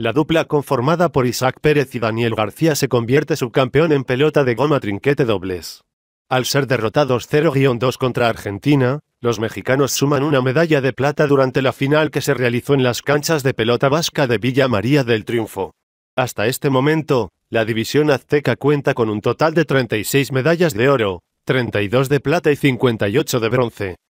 La dupla conformada por Isaac Pérez y Daniel García se convierte subcampeón en pelota de goma trinquete dobles. Al ser derrotados 0-2 contra Argentina, los mexicanos suman una medalla de plata durante la final que se realizó en las canchas de pelota vasca de Villa María del Triunfo. Hasta este momento, la división azteca cuenta con un total de 36 medallas de oro, 32 de plata y 58 de bronce.